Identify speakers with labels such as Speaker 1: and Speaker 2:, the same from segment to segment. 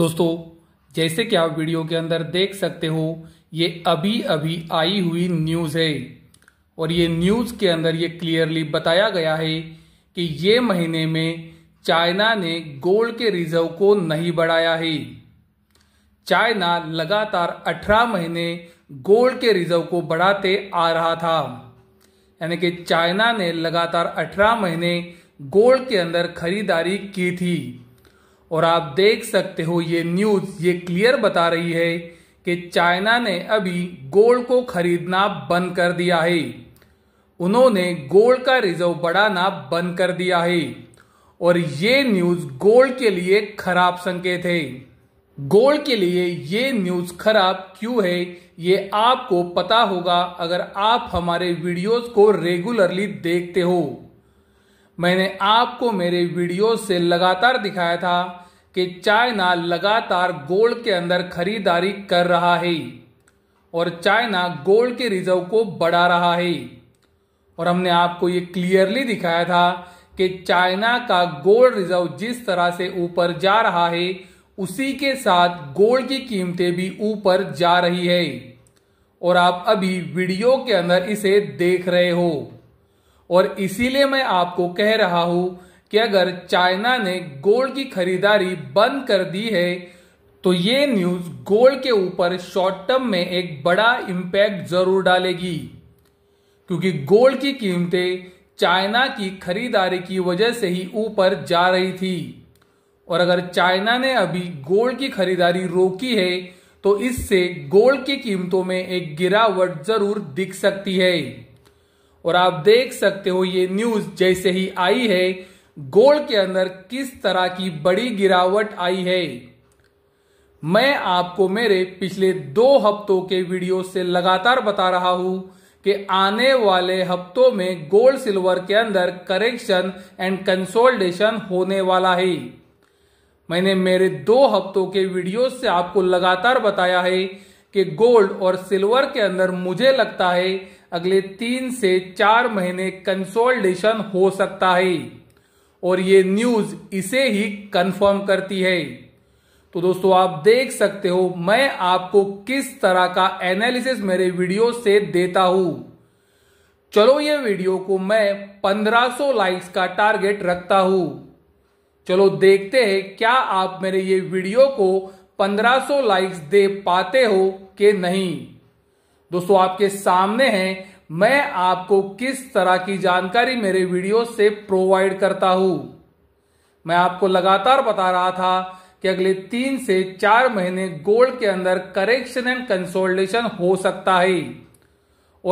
Speaker 1: दोस्तों जैसे कि आप वीडियो के अंदर देख सकते हो ये अभी अभी आई हुई न्यूज़ है और ये न्यूज़ के अंदर ये क्लियरली बताया गया है कि ये महीने में चाइना ने गोल्ड के रिजर्व को नहीं बढ़ाया है चाइना लगातार 18 महीने गोल्ड के रिजर्व को बढ़ाते आ रहा था यानी कि चाइना ने लगातार 18 महीने गोल्ड के अंदर खरीदारी की थी और आप देख सकते हो ये न्यूज़ ये क्लियर बता रही है कि चाइना ने अभी गोल्ड को खरीदना बंद कर दिया है उन्होंने गोल्ड का रिजर्व बढ़ाना बंद कर दिया है और ये न्यूज़ गोल्ड के लिए खराब संकेत है गोल्ड के लिए ये न्यूज़ खराब क्यों है ये आपको पता होगा अगर आप हमारे वीडियोस को रेगुलरली देखते हो मैंने आपको मेरे वीडियो से लगातार दिखाया था कि चाइना लगातार गोल्ड के अंदर खरीदारी कर रहा है और चाइना गोल्ड के रिजर्व को बढ़ा रहा है और हमने आपको ये क्लियरली दिखाया था कि चाइना का गोल्ड रिजर्व जिस तरह से ऊपर जा रहा है उसी के साथ गोल्ड की कीमतें भी ऊपर जा रही है और आप अभी वीडियो के अंदर इसे देख रहे हो और इसीलिए मैं आपको कह रहा हूं कि अगर चाइना ने गोल्ड की खरीदारी बंद कर दी है तो ये न्यूज गोल्ड के ऊपर शॉर्ट टर्म में एक बड़ा इम्पैक्ट जरूर डालेगी क्योंकि गोल्ड की कीमतें चाइना की खरीदारी की वजह से ही ऊपर जा रही थी और अगर चाइना ने अभी गोल्ड की खरीदारी रोकी है तो इससे गोल्ड की कीमतों में एक गिरावट जरूर दिख सकती है और आप देख सकते हो ये न्यूज जैसे ही आई है गोल्ड के अंदर किस तरह की बड़ी गिरावट आई है मैं आपको मेरे पिछले दो हफ्तों के वीडियो से लगातार बता रहा हूं कि आने वाले हफ्तों में गोल्ड सिल्वर के अंदर करेक्शन एंड कंसोल्टेशन होने वाला है मैंने मेरे दो हफ्तों के वीडियो से आपको लगातार बताया है कि गोल्ड और सिल्वर के अंदर मुझे लगता है अगले तीन से चार महीने कंसोल्टेशन हो सकता है और ये न्यूज इसे ही कंफर्म करती है तो दोस्तों आप देख सकते हो मैं आपको किस तरह का एनालिसिस मेरे वीडियो से देता हूं चलो ये वीडियो को मैं 1500 लाइक्स का टारगेट रखता हूं चलो देखते हैं क्या आप मेरे ये वीडियो को 1500 लाइक्स दे पाते हो कि नहीं दोस्तों आपके सामने है मैं आपको किस तरह की जानकारी मेरे वीडियो से प्रोवाइड करता हूं मैं आपको लगातार बता रहा था कि अगले तीन से चार महीने गोल्ड के अंदर करेक्शन एंड कंसोल्टेशन हो सकता है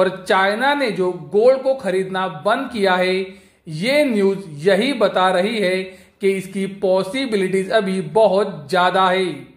Speaker 1: और चाइना ने जो गोल्ड को खरीदना बंद किया है ये न्यूज यही बता रही है कि इसकी पॉसिबिलिटीज अभी बहुत ज्यादा है